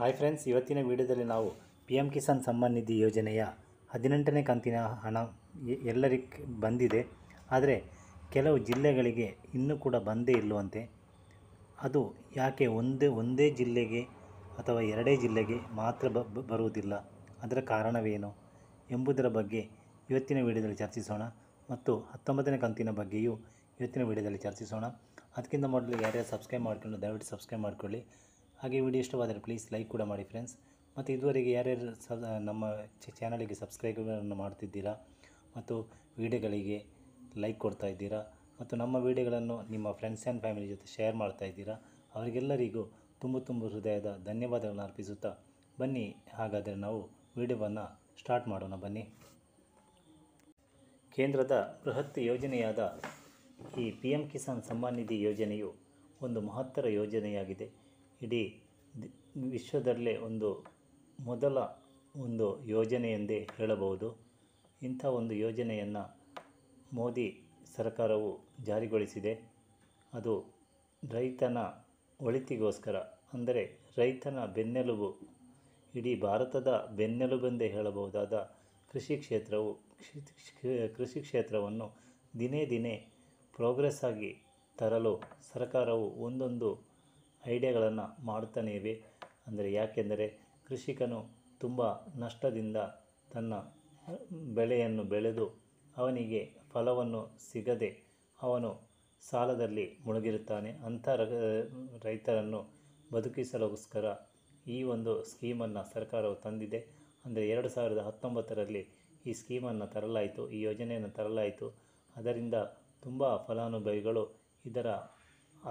hi friends ಇವತ್ತಿನ ವಿಡಿಯೋದಲ್ಲಿ ನಾವು ಪಿ ಎಮ್ ಕಿಸಾನ್ ಸಮ್ಮಾನ್ ನಿಧಿ ಯೋಜನೆಯ ಹದಿನೆಂಟನೇ ಕಂತಿನ ಹಣ ಎಲ್ಲರಿಗೆ ಬಂದಿದೆ ಆದರೆ ಕೆಲವು ಜಿಲ್ಲೆಗಳಿಗೆ ಇನ್ನೂ ಕೂಡ ಬಂದೇ ಇಲ್ಲವಂತೆ ಅದು ಯಾಕೆ ಒಂದೇ ಒಂದೇ ಜಿಲ್ಲೆಗೆ ಅಥವಾ ಎರಡೇ ಜಿಲ್ಲೆಗೆ ಮಾತ್ರ ಬರುವುದಿಲ್ಲ ಅದರ ಕಾರಣವೇನು ಎಂಬುದರ ಬಗ್ಗೆ ಇವತ್ತಿನ ವಿಡಿಯೋದಲ್ಲಿ ಚರ್ಚಿಸೋಣ ಮತ್ತು ಹತ್ತೊಂಬತ್ತನೇ ಕಂತಿನ ಬಗ್ಗೆಯೂ ಇವತ್ತಿನ ವಿಡಿಯೋದಲ್ಲಿ ಚರ್ಚಿಸೋಣ ಅದಕ್ಕಿಂತ ಮೊದಲು ಯಾರ್ಯಾರು ಸಬ್ಸ್ಕ್ರೈಬ್ ಮಾಡ್ಕೊಂಡು ದಯವಿಟ್ಟು ಸಬ್ಸ್ಕ್ರೈಬ್ ಮಾಡಿಕೊಳ್ಳಿ ಹಾಗೆ ವಿಡಿಯೋ ಇಷ್ಟವಾದರೆ ಪ್ಲೀಸ್ ಲೈಕ್ ಕೂಡ ಮಾಡಿ ಫ್ರೆಂಡ್ಸ್ ಮತ್ತು ಇದುವರೆಗೆ ಯಾರ್ಯಾರು ಸಬ್ ನಮ್ಮ ಚಾನಲಿಗೆ ಸಬ್ಸ್ಕ್ರೈಬರನ್ನು ಮಾಡ್ತಿದ್ದೀರಾ ಮತ್ತು ವಿಡಿಯೋಗಳಿಗೆ ಲೈಕ್ ಕೊಡ್ತಾ ಇದ್ದೀರಾ ಮತ್ತು ನಮ್ಮ ವಿಡಿಯೋಗಳನ್ನು ನಿಮ್ಮ ಫ್ರೆಂಡ್ಸ್ ಆ್ಯಂಡ್ ಫ್ಯಾಮಿಲಿ ಜೊತೆ ಶೇರ್ ಮಾಡ್ತಾ ಇದ್ದೀರಾ ಅವರಿಗೆಲ್ಲರಿಗೂ ತುಂಬ ತುಂಬ ಹೃದಯದ ಧನ್ಯವಾದಗಳನ್ನು ಅರ್ಪಿಸುತ್ತಾ ಬನ್ನಿ ಹಾಗಾದರೆ ನಾವು ವಿಡಿಯೋವನ್ನು ಸ್ಟಾರ್ಟ್ ಮಾಡೋಣ ಬನ್ನಿ ಕೇಂದ್ರದ ಬೃಹತ್ ಯೋಜನೆಯಾದ ಈ ಪಿ ಕಿಸಾನ್ ಸಮ್ಮಾನ್ ನಿಧಿ ಯೋಜನೆಯು ಒಂದು ಮಹತ್ತರ ಯೋಜನೆಯಾಗಿದೆ ಇಡೀ ವಿಶ್ವದಲ್ಲೇ ಒಂದು ಮೊದಲ ಒಂದು ಯೋಜನೆ ಎಂದೇ ಹೇಳಬಹುದು ಇಂಥ ಒಂದು ಯೋಜನೆಯನ್ನು ಮೋದಿ ಸರ್ಕಾರವು ಜಾರಿಗೊಳಿಸಿದೆ ಅದು ರೈತನ ಒಳಿತಿಗೋಸ್ಕರ ಅಂದರೆ ರೈತನ ಬೆನ್ನೆಲುಬು ಇಡೀ ಭಾರತದ ಬೆನ್ನೆಲುಬೆಂದೇ ಹೇಳಬಹುದಾದ ಕೃಷಿ ಕ್ಷೇತ್ರವು ಕೃಷಿ ಕ್ಷೇತ್ರವನ್ನು ದಿನೇ ದಿನೇ ಪ್ರೋಗ್ರೆಸ್ ಆಗಿ ತರಲು ಸರ್ಕಾರವು ಒಂದೊಂದು ಐಡಿಯಾಗಳನ್ನು ಮಾಡುತ್ತಾನೇವೆ ಇವೆ ಅಂದರೆ ಯಾಕೆಂದರೆ ಕೃಷಿಕನು ತುಂಬ ನಷ್ಟದಿಂದ ತನ್ನ ಬೆಳೆಯನ್ನು ಬೆಳೆದು ಅವನಿಗೆ ಫಲವನ್ನು ಸಿಗದೆ ಅವನು ಸಾಲದಲ್ಲಿ ಮುಳುಗಿರುತ್ತಾನೆ ಅಂಥ ರೈತರನ್ನು ಬದುಕಿಸಲುಗೋಸ್ಕರ ಈ ಒಂದು ಸ್ಕೀಮನ್ನು ಸರ್ಕಾರವು ತಂದಿದೆ ಅಂದರೆ ಎರಡು ಸಾವಿರದ ಹತ್ತೊಂಬತ್ತರಲ್ಲಿ ಈ ಸ್ಕೀಮನ್ನು ತರಲಾಯಿತು ಈ ಯೋಜನೆಯನ್ನು ತರಲಾಯಿತು ಅದರಿಂದ ತುಂಬ ಫಲಾನುಭವಿಗಳು ಇದರ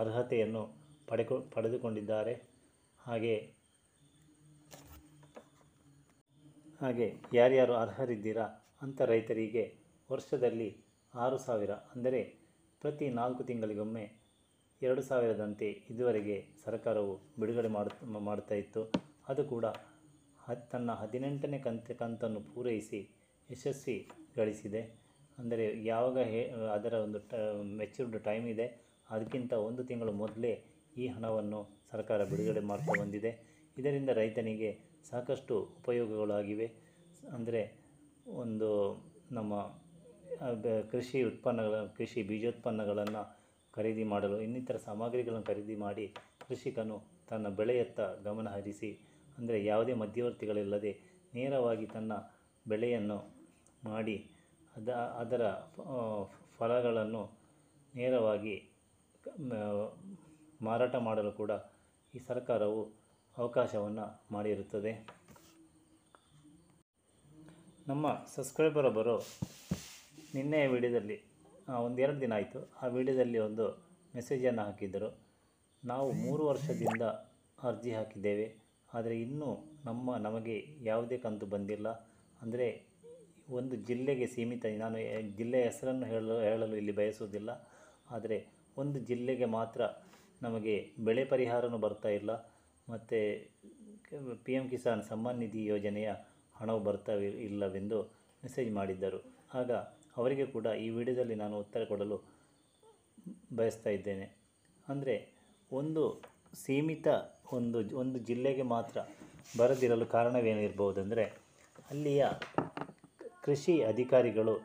ಅರ್ಹತೆಯನ್ನು ಪಡೆಕೊ ಪಡೆದುಕೊಂಡಿದ್ದಾರೆ ಹಾಗೆ ಹಾಗೆ ಯಾರ್ಯಾರು ಅರ್ಹರಿದ್ದೀರಾ ಅಂಥ ರೈತರಿಗೆ ವರ್ಷದಲ್ಲಿ ಆರು ಸಾವಿರ ಅಂದರೆ ಪ್ರತಿ ನಾಲ್ಕು ತಿಂಗಳಿಗೊಮ್ಮೆ ಎರಡು ಸಾವಿರದಂತೆ ಇದುವರೆಗೆ ಸರ್ಕಾರವು ಬಿಡುಗಡೆ ಮಾಡುತ್ತಾ ಮಾಡ್ತಾ ಇತ್ತು ಅದು ಕೂಡ ತನ್ನ ಹದಿನೆಂಟನೇ ಕಂತ ಕಂತನ್ನು ಪೂರೈಸಿ ಯಶಸ್ವಿ ಗಳಿಸಿದೆ ಅಂದರೆ ಯಾವಾಗ ಹೇ ಅದರ ಒಂದು ಟ ಮೆಚ್ಯೂರ್ಡ್ ಟೈಮ್ ಇದೆ ಅದಕ್ಕಿಂತ ಒಂದು ತಿಂಗಳು ಮೊದಲೇ ಈ ಹಣವನ್ನು ಸರ್ಕಾರ ಬಿಡುಗಡೆ ಮಾಡ್ತಾ ಬಂದಿದೆ ಇದರಿಂದ ರೈತನಿಗೆ ಸಾಕಷ್ಟು ಉಪಯೋಗಗಳಾಗಿವೆ ಅಂದರೆ ಒಂದು ನಮ್ಮ ಕೃಷಿ ಉತ್ಪನ್ನಗಳ ಕೃಷಿ ಬೀಜೋತ್ಪನ್ನಗಳನ್ನು ಖರೀದಿ ಮಾಡಲು ಇನ್ನಿತರ ಸಾಮಗ್ರಿಗಳನ್ನು ಖರೀದಿ ಮಾಡಿ ಕೃಷಿಕನು ತನ್ನ ಬೆಳೆಯತ್ತ ಗಮನ ಹರಿಸಿ ಅಂದರೆ ಯಾವುದೇ ಮಧ್ಯವರ್ತಿಗಳಿಲ್ಲದೆ ನೇರವಾಗಿ ತನ್ನ ಬೆಳೆಯನ್ನು ಮಾಡಿ ಅದ ಅದರ ಫಲಗಳನ್ನು ನೇರವಾಗಿ ಮಾರಾಟ ಮಾಡಲು ಕೂಡ ಈ ಸರ್ಕಾರವು ಅವಕಾಶವನ್ನು ಮಾಡಿರುತ್ತದೆ ನಮ್ಮ ಸಬ್ಸ್ಕ್ರೈಬರ್ ಬರೋ ನಿನ್ನೆಯ ವಿಡಿಯೋದಲ್ಲಿ ಎರಡು ದಿನ ಆಯಿತು ಆ ವಿಡಿಯೋದಲ್ಲಿ ಒಂದು ಮೆಸೇಜನ್ನು ಹಾಕಿದ್ದರು ನಾವು ಮೂರು ವರ್ಷದಿಂದ ಅರ್ಜಿ ಹಾಕಿದ್ದೇವೆ ಆದರೆ ಇನ್ನೂ ನಮ್ಮ ನಮಗೆ ಯಾವುದೇ ಕಂತು ಬಂದಿಲ್ಲ ಅಂದರೆ ಒಂದು ಜಿಲ್ಲೆಗೆ ಸೀಮಿತ ನಾನು ಜಿಲ್ಲೆಯ ಹೆಸರನ್ನು ಹೇಳಲು ಹೇಳಲು ಇಲ್ಲಿ ಬಯಸುವುದಿಲ್ಲ ಆದರೆ ಒಂದು ಜಿಲ್ಲೆಗೆ ಮಾತ್ರ ನಮಗೆ ಬೆಳೆ ಪರಿಹಾರನೂ ಬರ್ತಾ ಇಲ್ಲ ಮತ್ತು ಪಿ ಎಂ ಕಿಸಾನ್ ಸಮ್ಮಾನ್ ನಿಧಿ ಯೋಜನೆಯ ಹಣವು ಬರ್ತಾ ಇಲ್ಲವೆಂದು ಮೆಸೇಜ್ ಮಾಡಿದ್ದರು ಆಗ ಅವರಿಗೆ ಕೂಡ ಈ ವಿಡಿಯೋದಲ್ಲಿ ನಾನು ಉತ್ತರ ಕೊಡಲು ಬಯಸ್ತಾ ಇದ್ದೇನೆ ಅಂದರೆ ಒಂದು ಸೀಮಿತ ಒಂದು ಒಂದು ಜಿಲ್ಲೆಗೆ ಮಾತ್ರ ಬರದಿರಲು ಕಾರಣವೇನಿರ್ಬೋದಂದರೆ ಅಲ್ಲಿಯ ಕೃಷಿ ಅಧಿಕಾರಿಗಳು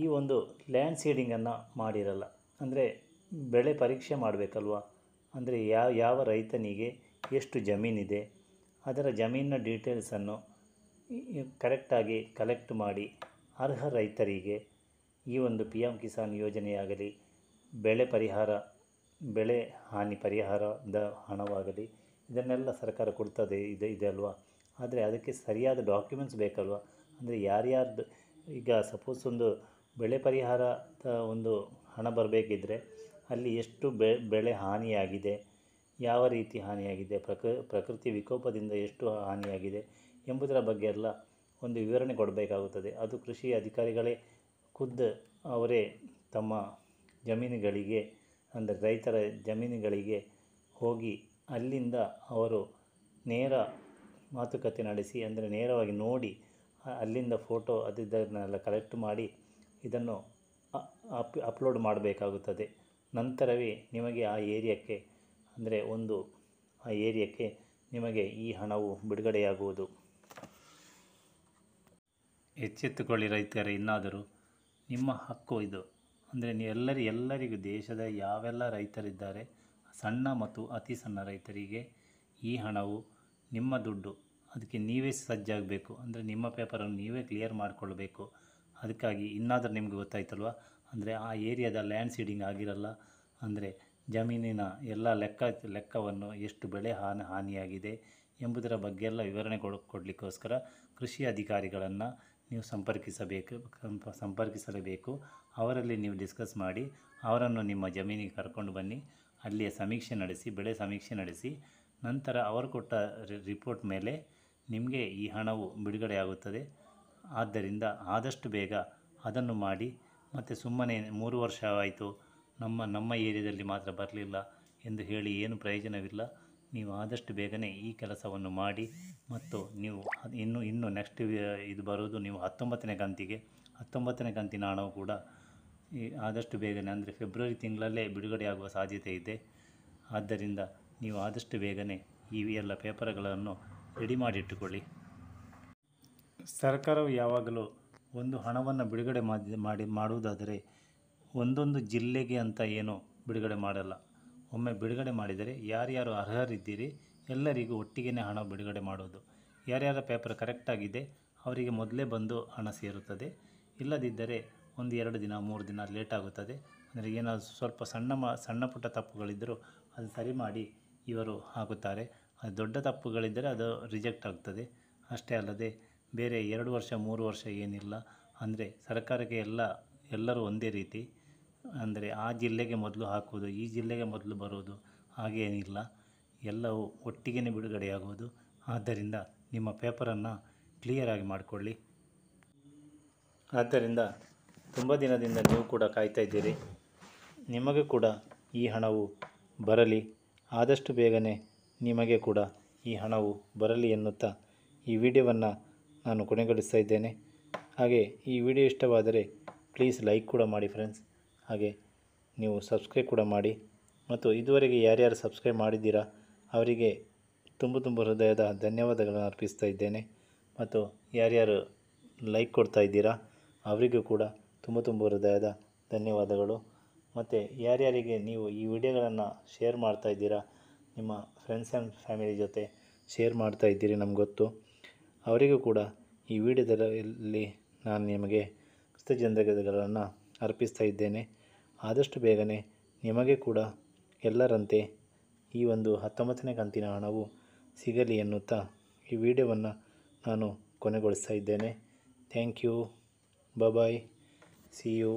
ಈ ಒಂದು ಲ್ಯಾಂಡ್ ಸೀಡಿಂಗನ್ನು ಮಾಡಿರಲ್ಲ ಅಂದರೆ ಬೆಳೆ ಪರೀಕ್ಷೆ ಮಾಡಬೇಕಲ್ವ ಅಂದರೆ ಯಾವ ಯಾವ ರೈತನಿಗೆ ಎಷ್ಟು ಜಮೀನಿದೆ ಅದರ ಜಮೀನಿನ ಡೀಟೇಲ್ಸನ್ನು ಕರೆಕ್ಟಾಗಿ ಕಲೆಕ್ಟ್ ಮಾಡಿ ಅರ್ಹ ರೈತರಿಗೆ ಈ ಒಂದು ಪಿ ಎಮ್ ಕಿಸಾನ್ ಯೋಜನೆಯಾಗಲಿ ಬೆಳೆ ಪರಿಹಾರ ಬೆಳೆ ಹಾನಿ ಪರಿಹಾರದ ಹಣವಾಗಲಿ ಇದನ್ನೆಲ್ಲ ಸರ್ಕಾರ ಕೊಡ್ತದೆ ಇದೆ ಇದೆ ಅಲ್ವಾ ಆದರೆ ಅದಕ್ಕೆ ಸರಿಯಾದ ಡಾಕ್ಯುಮೆಂಟ್ಸ್ ಬೇಕಲ್ವ ಅಂದರೆ ಯಾರ್ಯಾರ್ದು ಈಗ ಸಪೋಸ್ ಒಂದು ಬೆಳೆ ಪರಿಹಾರದ ಒಂದು ಹಣ ಬರಬೇಕಿದ್ರೆ ಅಲ್ಲಿ ಎಷ್ಟು ಬೆ ಬೆಳೆ ಹಾನಿಯಾಗಿದೆ ಯಾವ ರೀತಿ ಹಾನಿಯಾಗಿದೆ ಪ್ರಕೃ ಪ್ರಕೃತಿ ವಿಕೋಪದಿಂದ ಎಷ್ಟು ಹಾನಿಯಾಗಿದೆ ಎಂಬುದರ ಬಗ್ಗೆ ಎಲ್ಲ ಒಂದು ವಿವರಣೆ ಕೊಡಬೇಕಾಗುತ್ತದೆ ಅದು ಕೃಷಿ ಅಧಿಕಾರಿಗಳೇ ಖುದ್ದು ಅವರೇ ತಮ್ಮ ಜಮೀನುಗಳಿಗೆ ಅಂದರೆ ರೈತರ ಜಮೀನುಗಳಿಗೆ ಹೋಗಿ ಅಲ್ಲಿಂದ ಅವರು ನೇರ ಮಾತುಕತೆ ನಡೆಸಿ ಅಂದರೆ ನೇರವಾಗಿ ನೋಡಿ ಅಲ್ಲಿಂದ ಫೋಟೋ ಅದಿದ್ದನ್ನೆಲ್ಲ ಕಲೆಕ್ಟ್ ಮಾಡಿ ಇದನ್ನು ಅಪ್ ಅಪ್ಲೋಡ್ ಮಾಡಬೇಕಾಗುತ್ತದೆ ನಂತರವೇ ನಿಮಗೆ ಆ ಏರಿಯಾಕ್ಕೆ ಅಂದರೆ ಒಂದು ಆ ಏರಿಯಾಕ್ಕೆ ನಿಮಗೆ ಈ ಹಣವು ಬಿಡುಗಡೆಯಾಗುವುದು ಎಚ್ಚೆತ್ತುಕೊಳ್ಳಿ ರೈತರ ಇನ್ನಾದರೂ ನಿಮ್ಮ ಹಕ್ಕು ಇದು ಅಂದರೆ ಎಲ್ಲರಿ ಎಲ್ಲರಿಗೂ ದೇಶದ ಯಾವೆಲ್ಲ ರೈತರಿದ್ದಾರೆ ಸಣ್ಣ ಮತ್ತು ಅತಿ ಸಣ್ಣ ರೈತರಿಗೆ ಈ ಹಣವು ನಿಮ್ಮ ದುಡ್ಡು ಅದಕ್ಕೆ ನೀವೇ ಸಜ್ಜಾಗಬೇಕು ಅಂದರೆ ನಿಮ್ಮ ಪೇಪರನ್ನು ನೀವೇ ಕ್ಲಿಯರ್ ಮಾಡಿಕೊಳ್ಬೇಕು ಅದಕ್ಕಾಗಿ ಇನ್ನಾದರೂ ನಿಮಗೆ ಗೊತ್ತಾಯ್ತಲ್ವ ಅಂದರೆ ಆ ಏರಿಯಾದ ಲ್ಯಾಂಡ್ ಸೀಡಿಂಗ್ ಆಗಿರಲ್ಲ ಅಂದರೆ ಜಮೀನಿನ ಎಲ್ಲ ಲೆಕ್ಕ ಲೆಕ್ಕವನ್ನು ಎಷ್ಟು ಬೆಳೆ ಹಾನಿ ಹಾನಿಯಾಗಿದೆ ಎಂಬುದರ ಬಗ್ಗೆ ಎಲ್ಲ ವಿವರಣೆ ಕೊಡ ಕೊಡಲಿಕ್ಕೋಸ್ಕರ ಕೃಷಿ ಅಧಿಕಾರಿಗಳನ್ನು ನೀವು ಸಂಪರ್ಕಿಸಬೇಕು ಸಂಪರ್ಕಿಸಲೇಬೇಕು ಅವರಲ್ಲಿ ನೀವು ಡಿಸ್ಕಸ್ ಮಾಡಿ ಅವರನ್ನು ನಿಮ್ಮ ಜಮೀನಿಗೆ ಕರ್ಕೊಂಡು ಬನ್ನಿ ಅಲ್ಲಿಯ ಸಮೀಕ್ಷೆ ನಡೆಸಿ ಬೆಳೆ ಸಮೀಕ್ಷೆ ನಡೆಸಿ ನಂತರ ಅವರು ಕೊಟ್ಟ ರಿಪೋರ್ಟ್ ಮೇಲೆ ನಿಮಗೆ ಈ ಹಣವು ಬಿಡುಗಡೆಯಾಗುತ್ತದೆ ಆದ್ದರಿಂದ ಆದಷ್ಟು ಬೇಗ ಅದನ್ನು ಮಾಡಿ ಮತ್ತು ಸುಮ್ಮನೆ ಮೂರು ವರ್ಷ ಆಯಿತು ನಮ್ಮ ನಮ್ಮ ಏರಿಯಾದಲ್ಲಿ ಮಾತ್ರ ಬರಲಿಲ್ಲ ಎಂದು ಹೇಳಿ ಏನು ಪ್ರಯೋಜನವಿಲ್ಲ ನೀವು ಆದಷ್ಟು ಬೇಗನೆ ಈ ಕೆಲಸವನ್ನು ಮಾಡಿ ಮತ್ತು ನೀವು ಇನ್ನು ಇನ್ನು ನೆಕ್ಸ್ಟ್ ಇದು ಬರೋದು ನೀವು ಹತ್ತೊಂಬತ್ತನೇ ಕಂತಿಗೆ ಹತ್ತೊಂಬತ್ತನೇ ಕಂತಿನ ಹಣವು ಕೂಡ ಆದಷ್ಟು ಬೇಗನೆ ಅಂದರೆ ಫೆಬ್ರವರಿ ತಿಂಗಳಲ್ಲೇ ಬಿಡುಗಡೆಯಾಗುವ ಸಾಧ್ಯತೆ ಇದೆ ಆದ್ದರಿಂದ ನೀವು ಆದಷ್ಟು ಬೇಗನೆ ಈ ಎಲ್ಲ ಪೇಪರ್ಗಳನ್ನು ರೆಡಿ ಮಾಡಿಟ್ಟುಕೊಳ್ಳಿ ಸರ್ಕಾರವು ಯಾವಾಗಲೂ ಒಂದು ಹಣವನ್ನು ಬಿಡುಗಡೆ ಮಾಡಿ ಮಾಡಿ ಮಾಡುವುದಾದರೆ ಒಂದೊಂದು ಜಿಲ್ಲೆಗೆ ಅಂತ ಏನು ಬಿಡುಗಡೆ ಮಾಡಲ್ಲ ಒಮ್ಮೆ ಬಿಡುಗಡೆ ಮಾಡಿದರೆ ಯಾರ್ಯಾರು ಅರ್ಹರಿದ್ದೀರಿ ಎಲ್ಲರಿಗೂ ಒಟ್ಟಿಗೆ ಹಣ ಬಿಡುಗಡೆ ಮಾಡೋದು ಯಾರ್ಯಾರ ಪೇಪರ್ ಕರೆಕ್ಟಾಗಿದೆ ಅವರಿಗೆ ಮೊದಲೇ ಬಂದು ಹಣ ಸೇರುತ್ತದೆ ಇಲ್ಲದಿದ್ದರೆ ಒಂದು ಎರಡು ದಿನ ಮೂರು ದಿನ ಲೇಟ್ ಆಗುತ್ತದೆ ಅಂದರೆ ಏನಾದರೂ ಸ್ವಲ್ಪ ಸಣ್ಣ ಮ ಸಣ್ಣ ಪುಟ್ಟ ತಪ್ಪುಗಳಿದ್ದರೂ ಅದು ಸರಿ ಮಾಡಿ ಇವರು ಹಾಕುತ್ತಾರೆ ಅದು ದೊಡ್ಡ ತಪ್ಪುಗಳಿದ್ದರೆ ಅದು ರಿಜೆಕ್ಟ್ ಆಗ್ತದೆ ಅಷ್ಟೇ ಅಲ್ಲದೆ ಬೇರೆ ಎರಡು ವರ್ಷ ಮೂರು ವರ್ಷ ಏನಿಲ್ಲ ಅಂದರೆ ಸರ್ಕಾರಕ್ಕೆ ಎಲ್ಲ ಎಲ್ಲರೂ ಒಂದೇ ರೀತಿ ಅಂದರೆ ಆ ಜಿಲ್ಲೆಗೆ ಮೊದಲು ಹಾಕುವುದು ಈ ಜಿಲ್ಲೆಗೆ ಮೊದಲು ಬರೋದು ಹಾಗೇನಿಲ್ಲ ಎಲ್ಲವೂ ಒಟ್ಟಿಗೆ ಬಿಡುಗಡೆಯಾಗುವುದು ಆದ್ದರಿಂದ ನಿಮ್ಮ ಪೇಪರನ್ನು ಕ್ಲಿಯರಾಗಿ ಮಾಡಿಕೊಳ್ಳಿ ಆದ್ದರಿಂದ ತುಂಬ ದಿನದಿಂದ ನೀವು ಕೂಡ ಕಾಯ್ತಾ ಇದ್ದೀರಿ ನಿಮಗೆ ಕೂಡ ಈ ಹಣವು ಬರಲಿ ಆದಷ್ಟು ಬೇಗನೆ ನಿಮಗೆ ಕೂಡ ಈ ಹಣವು ಬರಲಿ ಎನ್ನುತ್ತಾ ಈ ವಿಡಿಯೋವನ್ನು ನಾನು ಕೊನೆಗೊಳಿಸ್ತಾ ಇದ್ದೇನೆ ಹಾಗೆ ಈ ವಿಡಿಯೋ ಇಷ್ಟವಾದರೆ ಪ್ಲೀಸ್ ಲೈಕ್ ಕೂಡ ಮಾಡಿ ಫ್ರೆಂಡ್ಸ್ ಹಾಗೆ ನೀವು ಸಬ್ಸ್ಕ್ರೈಬ್ ಕೂಡ ಮಾಡಿ ಮತ್ತು ಇದುವರೆಗೆ ಯಾರ್ಯಾರು ಸಬ್ಸ್ಕ್ರೈಬ್ ಮಾಡಿದ್ದೀರಾ ಅವರಿಗೆ ತುಂಬ ತುಂಬ ಹೃದಯದ ಧನ್ಯವಾದಗಳನ್ನು ಅರ್ಪಿಸ್ತಾ ಇದ್ದೇನೆ ಮತ್ತು ಯಾರ್ಯಾರು ಲೈಕ್ ಕೊಡ್ತಾ ಇದ್ದೀರಾ ಅವರಿಗೂ ಕೂಡ ತುಂಬ ತುಂಬ ಹೃದಯದ ಧನ್ಯವಾದಗಳು ಮತ್ತು ಯಾರ್ಯಾರಿಗೆ ನೀವು ಈ ವಿಡಿಯೋಗಳನ್ನು ಶೇರ್ ಮಾಡ್ತಾ ಇದ್ದೀರಾ ನಿಮ್ಮ ಫ್ರೆಂಡ್ಸ್ ಆ್ಯಂಡ್ ಫ್ಯಾಮಿಲಿ ಜೊತೆ ಶೇರ್ ಮಾಡ್ತಾ ಇದ್ದೀರಿ ನಮ್ಗೆ ಗೊತ್ತು ಅವರಿಗೂ ಕೂಡ ಈ ವಿಡಿಯೋದಲ್ಲಿ ನಾನು ನಿಮಗೆ ಕೃತಜ್ಞತೆಗಳನ್ನು ಅರ್ಪಿಸ್ತಾ ಇದ್ದೇನೆ ಆದಷ್ಟು ಬೇಗನೆ ನಿಮಗೆ ಕೂಡ ಎಲ್ಲರಂತೆ ಈ ಒಂದು ಹತ್ತೊಂಬತ್ತನೇ ಕಂತಿನ ಹಣವು ಸಿಗಲಿ ಎನ್ನುತ್ತಾ ಈ ವಿಡಿಯೋವನ್ನು ನಾನು ಕೊನೆಗೊಳಿಸ್ತಾ ಇದ್ದೇನೆ thank you bye see you